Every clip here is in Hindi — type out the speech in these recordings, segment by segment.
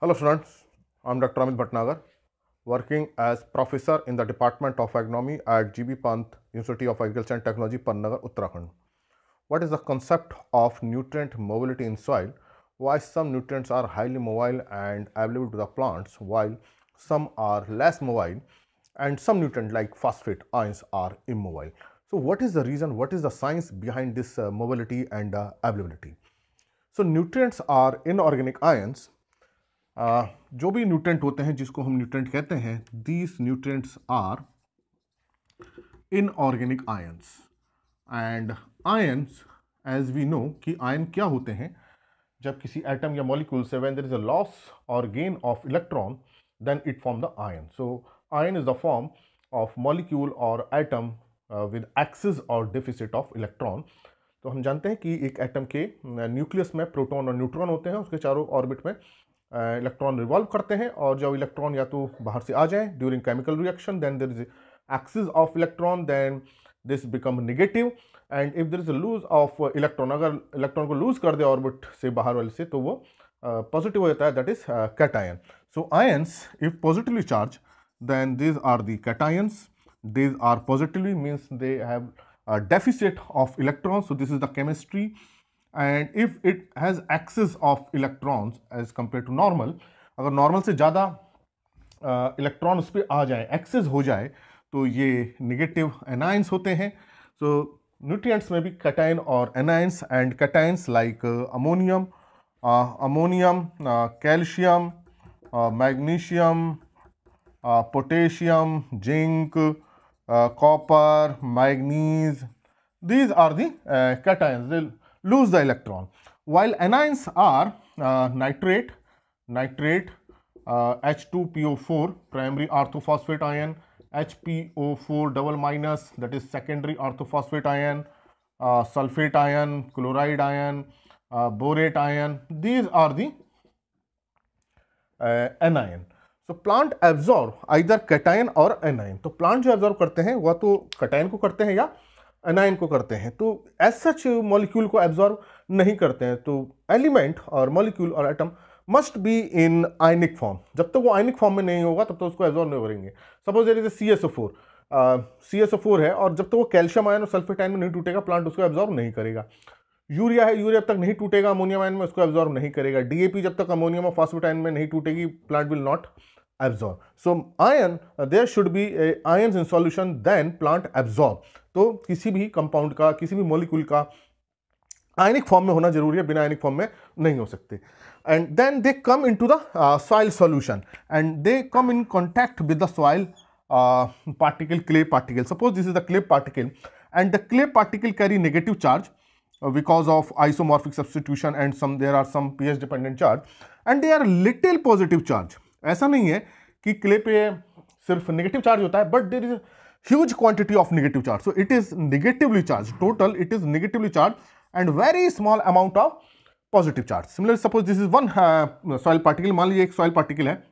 Hello students, I am Dr. Amit Bhatnagar, working as professor in the Department of Agronomy at GB Pant University of Agriculture and Technology, Pannagar, Uttarakhand. What is the concept of nutrient mobility in soil? Why some nutrients are highly mobile and available to the plants while some are less mobile and some nutrients like phosphate ions are immobile. So what is the reason, what is the science behind this uh, mobility and uh, availability? So nutrients are inorganic ions जो भी न्यूट्रेंट होते हैं जिसको हम न्यूट्रेंट कहते हैं these nutrients are inorganic ions and ions as we know कि आयन क्या होते हैं जब किसी एटम या मॉलिक्यूल से when there is a loss और gain of electron then it form the ion so ion is the form of molecule और एटम विद एक्सेस और डिफिसिट ऑफ इलेक्ट्रॉन तो हम जानते हैं कि एक एटम के न्यूक्लियस में प्रोटॉन और न्यूट्रॉन होते हैं उसके चारों ऑर्बिट में इलेक्ट्रॉन रिवॉल्व करते हैं और जब इलेक्ट्रॉन या तो बाहर से आ जाए during chemical reaction then there is excess of electron then this become negative and if there is lose of electron अगर इलेक्ट्रॉन को लूज कर दे ऑर्बिट से बाहर वाले से तो वो पॉजिटिव हो जाता है that is cation so ions if positively charge then these are the cations these are positively means they have a deficit of electrons so this is the and if it has excess of electrons as compare to normal अगर नॉर्मल से ज़्यादा इलेक्ट्रॉन उस पर आ जाए एक्सेस हो जाए तो ये निगेटिव एनाइंस होते हैं सो न्यूट्रिएंट्स में भी कैटाइन और anions and cations like ammonium ammonium calcium magnesium potassium zinc copper manganese these are the cations lose the electron. While anions are uh, nitrate, nitrate, uh, H2PO4, primary orthophosphate ion, HPO4 double minus, that is secondary orthophosphate ion, uh, sulfate ion, chloride ion, uh, borate ion. These are the uh, anion. तो प्लांट एब्जॉर्व आइदर कैटायन और एनायन तो प्लांट जो एब्जॉर्व करते हैं वह तो कैटायन को करते हैं या एनाइन को करते हैं तो एज सच मॉलिक्यूल को एब्जॉर्व नहीं करते हैं तो एलिमेंट और मॉलिक्यूल और atom must be in ionic form जब तक तो वो आयनिक फॉर्म में नहीं होगा तब तक तो उसको एब्जॉर्व नहीं करेंगे suppose there is a C S O four C S O four है और जब तक तो वो कैल्शियम आयन और सल्फेट आयन में नहीं टूटेगा प्लांट उसको एब्जॉर्व नहीं करेगा यूरिया है यूरिया अब तक नहीं टूटेगा अमोनियम आयन में उसको एब्जॉर्व नहीं करेगा पी जब तक अमोनियम और फॉस्फेट आयन में नहीं टूटेगी plant will not absorb. So iron uh, there should be a ions in solution then plant absorb. तो किसी भी compound का किसी भी molecule का आयनिक फॉर्म में होना जरूरी है बिना आयनिक फॉर्म में नहीं हो सकते and then they come into the soil solution and they come in contact with the soil particle clay particle suppose this is the clay particle and the clay particle carry negative charge uh, because of isomorphic substitution and some there are some ph dependent charge and they are little positive charge ऐसा नहीं है कि क्ले पे सिर्फ नेगेटिव चार्ज होता है but there is huge quantity of negative charge so it is negatively charge total it is negatively charge and very small amount of positive charge similar suppose this is one soil particle मान लीजिए एक सॉइल पार्टिकल है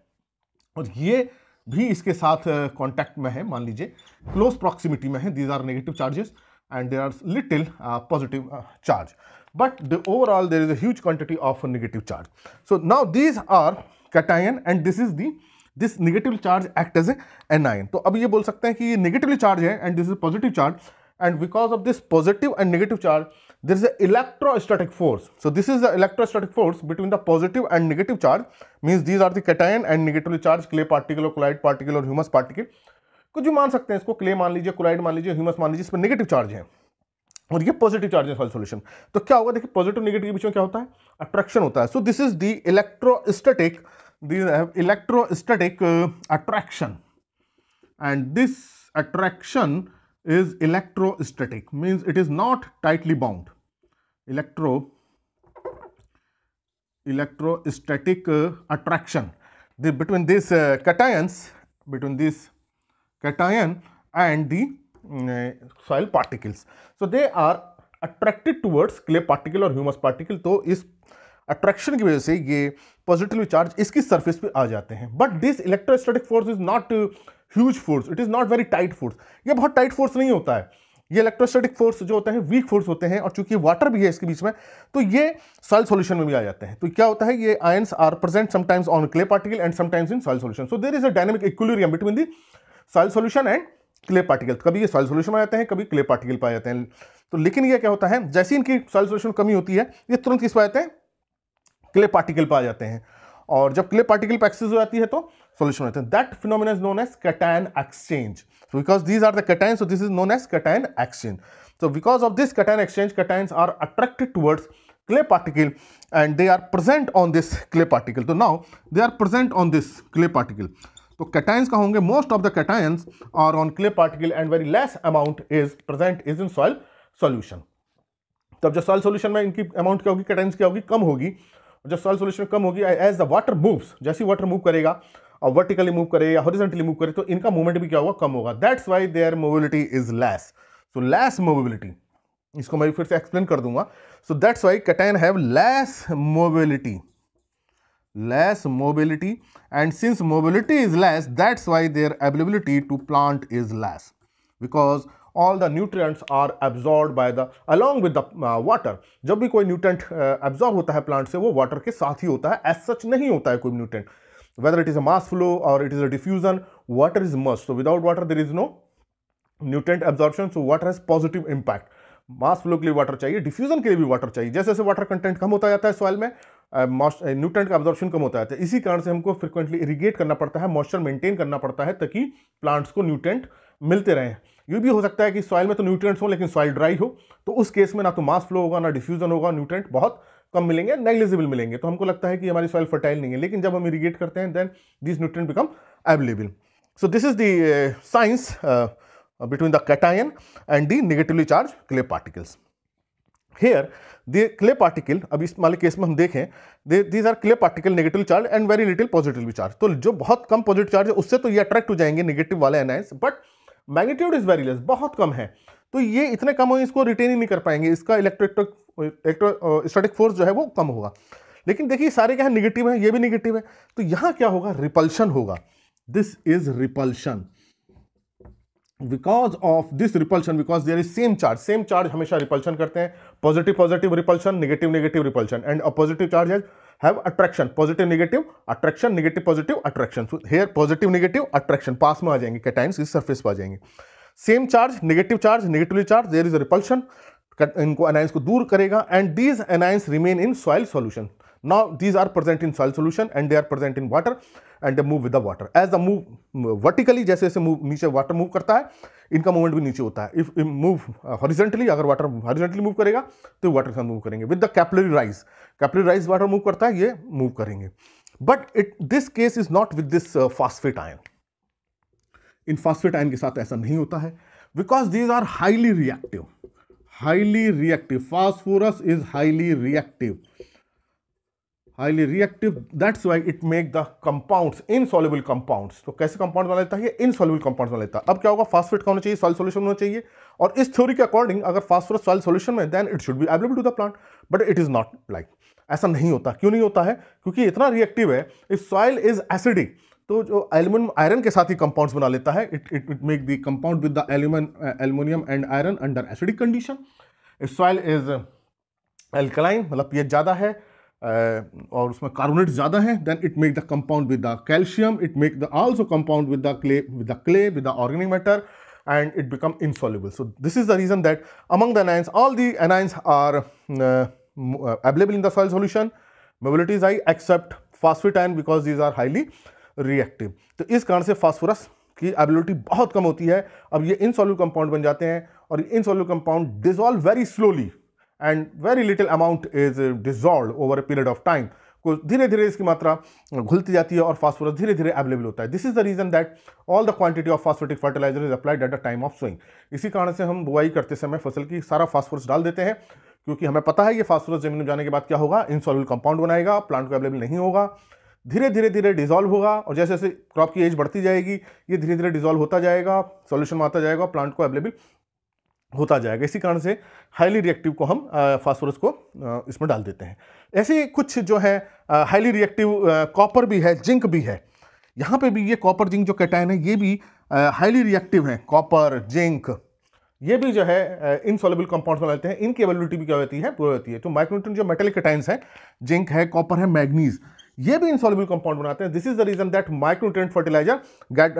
और ये भी इसके साथ कॉन्टैक्ट में है मान लीजिए क्लोज प्रॉक्सिमिटी में है these are negative charges and there are little positive charge but the overall there is there is a huge quantity of negative charge so cation and this is the this negative charge act as anion तो अब ये बोल सकते हैं कि ये निगेटिवली चार्ज है and this is positive charge and because of this positive and negative charge this is a electrostatic force so this is the electrostatic force between the positive and negative charge means these are the cation and negatively charge clay particle और क्लाइड पार्टिकल और ह्यूमस पार्टिकल कुछ भी मान सकते हैं इसको क्ले मान लीजिए क्लाइड मान लीजिए ह्यूमस मान लीजिए इसमें नेगेटिव चार्ज है और ये पॉजिटिव चार्ज वाले सॉल्यूशन तो क्या होगा देखिए पॉजिटिव नेगेटिव के बीच में क्या होता है अट्रैक्शन होता है so this is the electrostatic electrostatic attraction and this attraction is electrostatic means it is not tightly bound electro electrostatic attraction between this cations between this cation and the soil particles so they are attracted towards clay particle और ह्यूमस पार्टिकल तो इस अट्रैक्शन की वजह से ये पॉजिटिव चार्ज इसकी सरफेस पे आ जाते हैं but this electrostatic force is not huge force it is not very tight force ये बहुत टाइट फोर्स नहीं होता है ये इलेक्ट्रोस्टैटिक फोर्स जो होते हैं वीक फोर्स होते हैं और चूंकि वाटर भी है इसके बीच में तो ये सॉइल सॉल्यूशन में भी आ जाते हैं तो क्या होता है ये ions are present sometimes on clay particle and sometimes in soil solution so there is a dynamic equilibrium between the soil solution and clay particle कभी ये सॉइल सोल्यूशन में जाते हैं कभी क्ले पार्टिकल पाए जाते हैं तो लेकिन ये क्या होता है जैसे इनकी सॉइल सोल्यूशन कमी होती है ये तुरंत किस पाए जाते हैं क्ले पार्टिकल पाए जाते हैं और जब क्ले पार्टिकल पर एक्सेस हो जाती है तो सोल्यूशन होते हैं that phenomenon is known as cation exchange because these are the cation so this is known as cation exchange so because of this cation exchange cations are attracted towards clay particle and they are present on this clay particle तो now they are present on this clay particle तो कैटाइंस का होंगे most of the cations are on clay particle and very less amount is present is in soil solution तब जब सॉइल सॉल्यूशन में इनकी अमाउंट क्या होगी कैटाइंस क्या होगी कम होगी जब सॉइल सॉल्यूशन कम होगी एज द वाटर मूव्स जैसे वाटर मूव करेगा और वर्टिकली मूव करे या हॉरिजेंटली मूव करे तो इनका मूवमेंट भी क्या होगा कम होगा that's why their mobility is less so less mobility इसको मैं फिर से एक्सप्लेन कर दूंगा so that's why cation have less mobility less mobility and since mobility is less that's why their availability to plant is less because all the nutrients are absorbed by the along with the uh, water जब भी nutrient uh, absorb होता है plant से वो water के साथ as such नहीं होता है कोई nutrient whether it is a mass flow or it is a diffusion water is must so without water there is no nutrient absorption so water has positive impact Mass flow के water. वाटर चाहिए डिफ्यूजन water. लिए भी water चाहिए जैसे जैसे वाटर कंटेंट कम होता न्यूट्रेंट का अब्जॉर्प्शन कम होता है तो इसी कारण से हमको फ्रिक्वेंटली इरीगेट करना पड़ता है मॉइस्चर मेंटेन करना पड़ता है ताकि प्लांट्स को न्यूट्रेंट मिलते रहें ये भी हो सकता है कि सॉइल में तो न्यूट्रेंट्स हो लेकिन सॉइल ड्राई हो तो उस केस में ना तो मास फ्लो होगा ना डिफ्यूजन होगा न्यूट्रेंट बहुत कम मिलेंगे नेग्लिजिबल मिलेंगे तो हमको लगता है कि हमारी सॉइल फर्टाइल नहीं है लेकिन जब हम इरीगेट करते हैं then this nutrient become available so this is the science between the cation and the negatively charge clay particles here they clay particle अब इस वाले केस में हम देखें they these are clay particle negative charge and very little positive charge तो जो बहुत कम पॉजिटिव चार्ज है उससे तो ये अट्रैक्ट हो जाएंगे नेगेटिव वाले anions but magnitude is very less बहुत कम है तो ये इतने कम होंगे इसको रिटेन ही नहीं कर पाएंगे इसका इलेक्ट्रिक इलेक्ट्रो स्टैटिक फोर्स जो है वो कम होगा लेकिन देखिए सारे क्या है निगेटिव है ये भी निगेटिव है तो यहाँ क्या होगा रिपल्शन होगा this is repulsion because of this repulsion because there is same charge same charge हमेशा रिपल्शन करते हैं positive positive repulsion negative negative repulsion and a positive charge have attraction positive negative attraction negative positive attraction here positive negative attraction पास में आ जाएंगे टाइम्स इस सर्फेस पर आ जाएंगे same charge negative charge negatively charge there is repulsion इनको अनाइंस को दूर करेगा and these अनाइंस remain in soil solution Now these are present in soil solution and they are present in water and they move with the water. As the move uh, vertically जैसे जैसे move नीचे water move करता है इनका मूवमेंट भी नीचे होता है इफ मूव हॉरिजेंटली अगर वाटर हॉरिजेंटली मूव करेगा तो वाटर के साथ मूव करेंगे with the capillary rise capillary rise water move करता है ये मूव करेंगे but it this case is not with this phosphate ion इन फास्फेट आयन के साथ ऐसा नहीं होता है because these are highly reactive highly reactive phosphorus is highly reactive reactive reactive why it make the compound in insoluble compound तो कैसे compound बना लेता है ये insoluble compounds बना लेता है अब क्या होगा phosphate का होना चाहिए soil solution होना चाहिए और इस थ्योरी के अकॉर्डिंग अगर phosphorus soil सोल्यूशन में then इट शुड भी available to the plant but it is not like ऐसा नहीं होता क्यों नहीं होता है क्योंकि इतना रिएक्टिव है इफ सॉइल इज एसिडिक तो जो एल्यूमिनियम आयरन के साथ ही कंपाउंड बना लेता है it it it make the compound with the aluminium and iron under acidic condition if soil is alkaline मतलब पीएच ज़्यादा है और उसमें कार्बोनेट ज़्यादा हैं then it make the compound with the calcium it make the also compound with the clay with the clay with the organic matter and it become insoluble so this is the reason that among the anions all the anions are available in the soil solution mobilities I except phosphate an because these are highly reactive तो इस कारण से फॉस्फोरस की एबिलिटी बहुत कम होती है अब ये इनसॉल्यूबल कंपाउंड बन जाते हैं और insoluble compound dissolve very slowly and very little amount is dissolve over a period of time को धीरे धीरे इसकी मात्रा घुलती जाती है और फास्फोरस धीरे धीरे अवेलेबल होता है this is the reason that all the quantity of phosphatic fertiliser is applied at the time of sowing इसी कारण से हम बुआई करते समय फसल की सारा फास्फोरस डाल देते हैं क्योंकि हमें पता है ये फास्फोरस जमीन में जाने के बाद क्या होगा इंसॉल्यूबल कंपाउंड बनाएगा प्लांट को अवेलेबल नहीं होगा धीरे धीरे धीरे डिजॉल्व होगा और जैसे जैसे क्रॉप की एज बढ़ती जाएगी ये धीरे धीरे डिजॉल्व होता जाएगा सॉल्यूशन में आता जाएगा प्लांट को अवेलेबल होता जाएगा इसी कारण से हाईली रिएक्टिव को हम फास्फोरस को इसमें डाल देते हैं ऐसे कुछ जो है हाईली रिएक्टिव कॉपर भी है जिंक भी है यहाँ पे भी ये कॉपर जिंक जो कैटाइन है ये भी हाईली रिएक्टिव है कॉपर जिंक ये भी जो है इनसॉलेबल कंपाउंड्स में लेते हैं इनकी अवेलेबिलिटी भी क्या होती है पूरी होती है तो माइक्रोन्यूट्रन जो मेटेलिक कैटाइन्स हैं जिंक है कॉपर है मैगनीज ये भी इनसॉलेबल कंपाउंड बनाते हैं this is the reason that micronutrient fertiliser get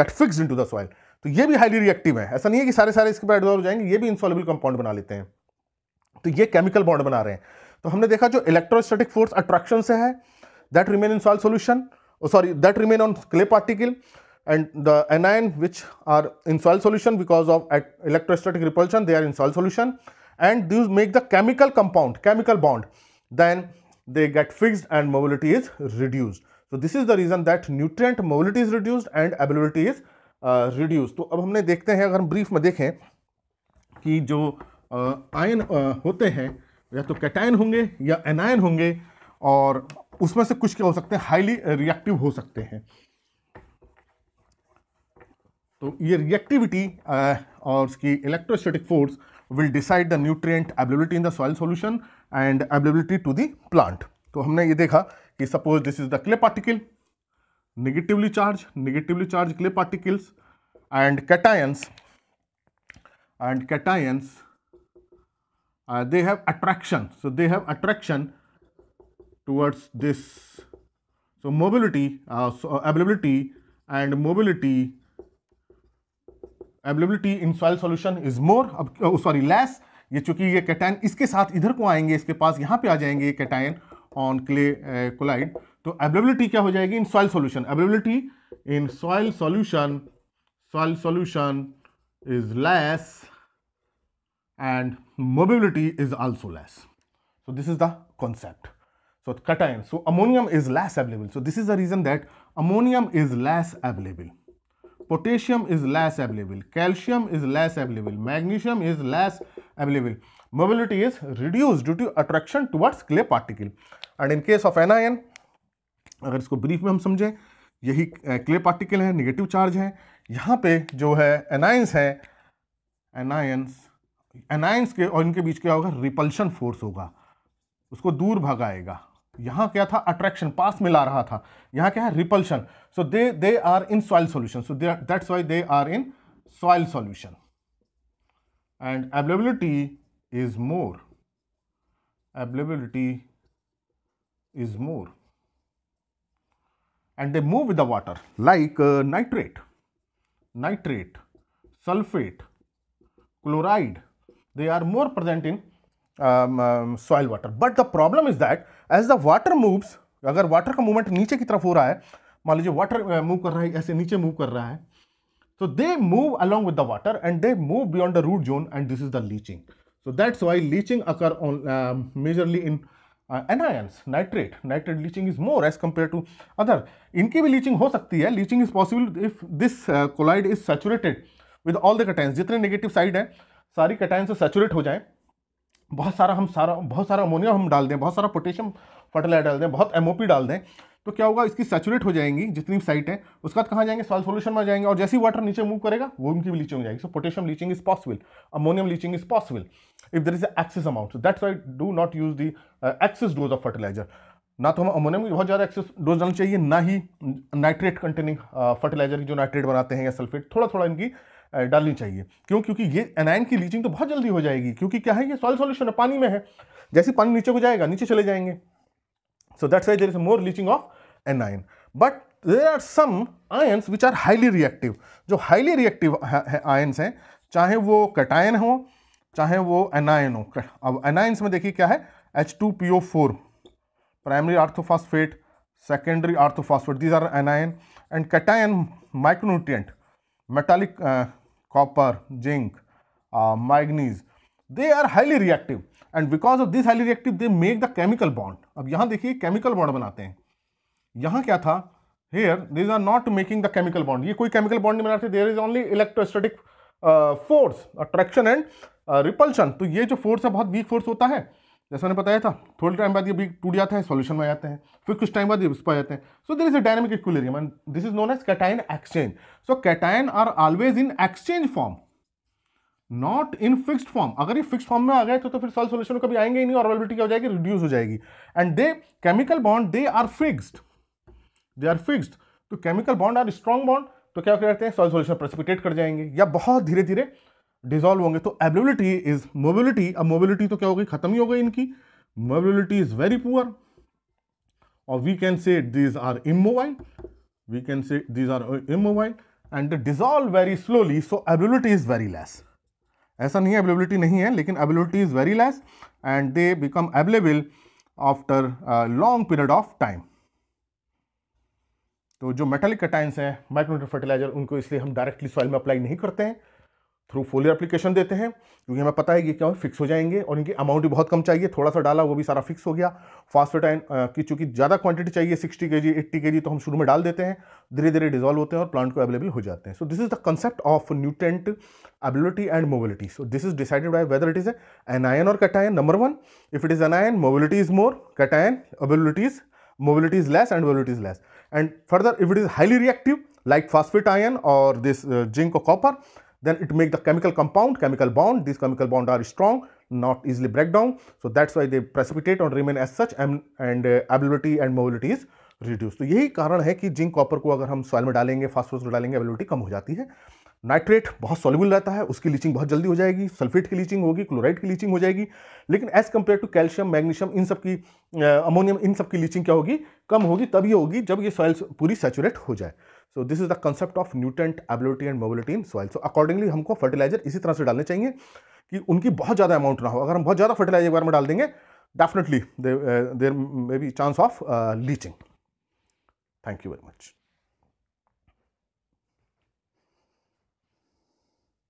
get into the soil तो ये भी हाईली रिएक्टिव है ऐसा नहीं है कि सारे सारे इसके पर एडजॉर्व जाएंगे ये भी इंसॉलिबल कंपाउंड बना लेते हैं तो ये केमिकल बॉन्ड बना रहे हैं तो हमने देखा जो इलेक्ट्रोस्टेटिक फोर्स अट्रैक्शन से है that remain in soil solution sorry that remain on clay particle and the anion which are in soil solution because of electrostatic repulsion they are in soil solution and those make the chemical compound chemical bond then they get fixed and mobility is reduce so this is the reason that nutrient mobility is reduce and ability is reduce तो अब हमने देखते हैं अगर हम ब्रीफ में देखें कि जो आयन होते हैं या तो कैटायन होंगे या एनायन होंगे और उसमें से कुछ क्या हो सकते हैं हाईली रिएक्टिव हो सकते हैं तो ये रिएक्टिविटी और उसकी electrostatic force will decide the nutrient ability in the soil solution and ability to the plant तो हमने ये देखा कि suppose this is the clay particle negatively charged negatively charged clay particles and cations and cations uh, they have attraction so they have attraction towards this so mobility uh, so availability and mobility availability in soil solution is more uh, sorry less ये चूंकि ये कैटायन इसके साथ इधर को आएंगे इसके पास यहां पे आ जाएंगे कैटायन ऑन क्ले कोलाइड तो एबलेबिलिटी क्या हो जाएगी in soil solution availability in soil solution soil solution is less and mobility is also less so this is the concept so cation so ammonium is less available so this is the reason that ammonium is less available potassium is less available calcium is less available magnesium is less available mobility is reduce due to attraction towards clay particle and in case of anion अगर इसको ब्रीफ में हम समझें यही क्ले पार्टिकल है निगेटिव चार्ज है यहाँ पे जो है एनायंस है एनायंस एनायंस के और इनके बीच क्या होगा रिपल्शन फोर्स होगा उसको दूर भगाएगा यहाँ क्या था अट्रैक्शन पास में ला रहा था यहाँ क्या है repulsion so they they are in soil solution so that's why they are in soil solution and availability is more availability is more and they move with the water like uh, nitrate, nitrate, sulfate, chloride. They are more present in um, um, soil water. But the problem is that as the water moves, अगर water movement नीचे की तरफ हो रहा है मान water uh, move कर रहा है move So they move along with the water and they move beyond the root zone and this is the leaching. So that's why leaching occur on um, majorly in uh, anions nitrate nitrate leaching is more as compared to other इनकी भी leaching हो सकती है leaching is possible if this uh, collide is saturated with all the cations जितने negative side हैं सारी cations से saturate हो जाएं बहुत सारा हम सारा बहुत सारा अमोनिया हम डाल दें बहुत सारा पोटेशियम फर्टिलाइजर डाल दें बहुत एम डाल दें तो क्या होगा इसकी सेचुरेट हो जाएंगी जितनी साइट है उसके बाद कहाँ जाएंगे सॉल सोल्यूशन में जाएंगे और जैसी वाटर नीचे मूव करेगा वो उनकी भी लीचिंग हो जाएगी so potassium leaching is possible ammonium leaching is possible if there is excess amount so that's I do not use the excess dose of fertilizer ना तो हम अमोनियम की बहुत ज़्यादा एक्सेस डोज डालना चाहिए ना ही नाइट्रेट कंटेनिंग फर्टिलाइजर की जो नाइट्रेट बनाते हैं या सल्फेट थोड़ा थोड़ा इनकी uh, डालनी चाहिए क्यों क्योंकि ये एनाइन की लीचिंग तो बहुत जल्दी हो जाएगी क्योंकि क्या है ये सॉइल सॉल्यूशन है पानी में है जैसे पानी नीचे को जाएगा नीचे चले जाएंगे so that's why there is more leaching of anion. But there are some ions which are highly reactive. जो highly reactive ions हैं चाहे वो cation हो चाहे वो anion हो अब anions में देखिए क्या है H2PO4 primary orthophosphate secondary orthophosphate these are anion and cation micronutrient metallic uh, copper zinc uh, manganese they are highly reactive and because of this highly reactive they make the chemical bond अब यहाँ देखिए chemical bond बनाते हैं यहाँ क्या था here these are not making the chemical bond ये कोई केमिकल बॉन्ड नहीं बनाते there is only electrostatic force attraction and repulsion तो ये जो फोर्स है बहुत वीक फोर्स होता है जैसा मैंने बताया था थोड़े टाइम बाद ये भी टूट जाता है सॉल्यूशन में आते जाते हैं फिर कुछ टाइम बाद ये उस पर जाते हैं so there is a dynamic equilibrium and this is known as cation exchange so cation are always in exchange form not in fixed form अगर ये फिक्स्ड फॉर्म में आ गए तो, तो फिर सॉल्व सोल्यूशन कभी आएंगे ही नहीं ऑर्बिलिटी क्या हो जाएगी रिड्यूस हो जाएगी and they chemical bond they are fixed they are fixed तो chemical bond are strong bond तो क्या करते हैं सॉइल सोल्यूशन प्रेसिपिटेट कर जाएंगे या बहुत धीरे धीरे डिजॉल्व होंगे तो एबिलिटी इज मोबिलिटी अब मोबिलिटी तो क्या हो गई खत्म ही हो गई इनकी मोबिलिटी इज वेरी पुअर और we can say these are immobile we can say these are immobile and dissolve very slowly so ability is very less ऐसा नहीं है एबिलिटी नहीं है लेकिन ability is very less and they become available after long period of time तो जो मेटालिक कटाइंस हैं माइक्रोन्यूट्रन फर्टिलाइजर उनको इसलिए हम डायरेक्टली सॉइल में अप्लाई नहीं करते हैं थ्रू फोलियर एप्लीकेशन देते हैं क्योंकि हमें पता है कि क्या फिक्स हो जाएंगे और इनकी अमाउंट भी बहुत कम चाहिए थोड़ा सा डाला वो भी सारा फिक्स हो गया फास्ट आइन की चूंकि ज़्यादा क्वांटिटी चाहिए 60 के जी एट्टी के जी तो हम शुरू में डाल देते हैं धीरे धीरे डिजॉल्व होते हैं और प्लांट को अवेलेबल हो जाते हैं so this is the concept of nutrient ability and mobility so this is decided by whether it is anion or cation number one if it is anion mobility is more cation abilities mobility is less and mobility is less And further, if it is highly reactive, like phosphate ion or this uh, zinc or copper, then it make the chemical compound, chemical bond. These chemical bond are strong, not easily break down. So that's why they precipitate or remain as such and, and uh, ability and mobility is reduce so yahi karan hai ki zinc copper ko agar hum soil mein dalenge phosphorus ko dalenge ability kam ho jati hai nitrate बहुत सॉल्युबल रहता है उसकी लीचिंग बहुत जल्दी हो जाएगी सल्फेट की लीचिंग होगी क्लोराइड की लीचिंग हो जाएगी लेकिन as compare to calcium magnesium इन सब की अमोनियम इन सब की लीचिंग क्या होगी कम होगी तभी होगी जब ये सॉइल्स पूरी सेचुरेट हो जाए so this is the concept of nutrient ability and mobility in soil so accordingly हमको फर्टिलाइजर इसी तरह से डालने चाहिए कि उनकी बहुत ज़्यादा अमाउंट ना हो अगर हम बहुत ज़्यादा फर्टिलाइजर एक बार में डाल देंगे definitely there may be chance of leaching thank you very much